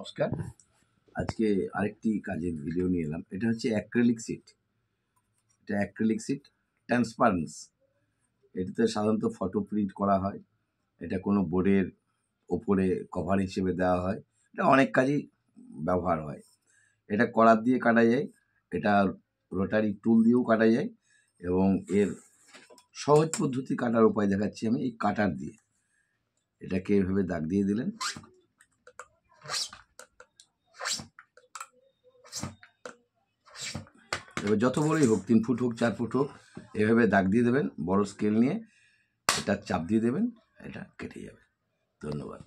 নমস্কার আজকে আরেকটি কাজের ভিডিও নিয়ে এলাম এটা হচ্ছে অ্যাক্রেলিক সিট এটা অ্যাক্রেলিক সিট ট্রান্সপারেন্স এটাতে সাধারণত ফটো প্রিন্ট করা হয় এটা কোনো বোর্ডের ওপরে কভার হিসেবে দেওয়া হয় এটা অনেক কাজই ব্যবহার হয় এটা করার দিয়ে কাটা যায় এটা রোটারি টুল দিয়েও কাটা যায় এবং এর সহজ পদ্ধতি কাটার উপায় দেখাচ্ছি আমি এই কাটার দিয়ে এটাকে এভাবে দাগ দিয়ে দিলেন এবার যত বড়ই হোক তিন ফুট হোক চার ফুট হোক এভাবে দাগ দিয়ে দেবেন বড় স্কেল নিয়ে এটা চাপ দিয়ে দেবেন এটা কেটে যাবে ধন্যবাদ